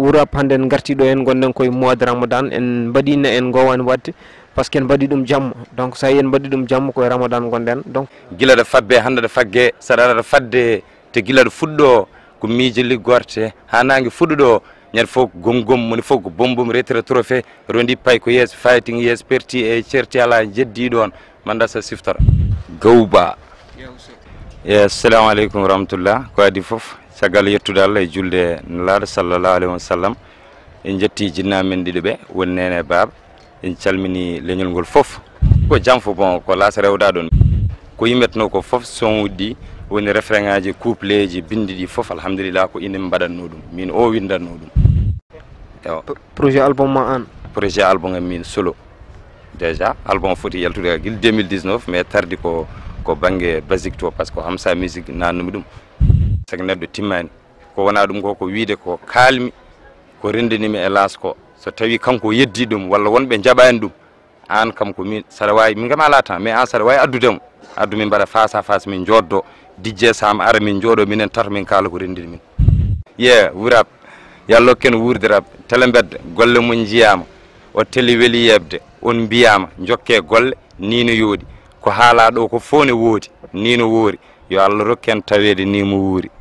wura panden garti do en koi koy mois de ramadan en badina en gowan wadde parce que en badi dum jam donc sa yen en dum jam koy ramadan gonden donc gila da fabbe hande ɗo fagge saɗa de fadde te gila ɗo fuddo ko miijo gorte ha nangue fuɗɗuɗo ñande fof gomgom moni bombum retere trophée rondi pay ko yes fighting yes perti e certi ala jeddi don manda sa siftora gawba e assalamu aleykum rahmatullah ko adi fof caggal yettude allah e julde nelaɗo sallallah alayhi wa sallam en jetti jinnamen ɗiɗo ɓe woni nene e baaba en calmini leñol ngol foof ko janfo bon ko laasa rewda ɗon ko yimetno ko foof son wuɗɗi woni refrin aji couple ji bindi ɗi foof alhamdulillah ko inen mbaɗanno ɗum min o windanno ɗum o projet album ma an projet album e min solo déjà album foti yaltude ha guil 2019 mais tardi ko ko banggue basique to par ce que hamsa musique nannumi ɗum tagi neɗɗo timmani ko wona ɗum ko ko wiide ko kalmi ko rendinimi e las ko so tawi kanko yeddi ɗum walla wonɓe jaɓani ɗum an kam ko min saɗa wawi min gam ala temps mais an saɗa wawi addudemo addu min mbaɗa fasa fas min joddo dijje sama ara min jooɗo minen tato min kaala ko rendini min ye yeah, wurab yallah ken wurdirab tele bedde golle mum jiyama o teli weeli yebde on mbiyama jokke golle nino yooɗi ko haala ɗo ko fo ne woodi nino woori yo allah rokken tawede nimo wuuri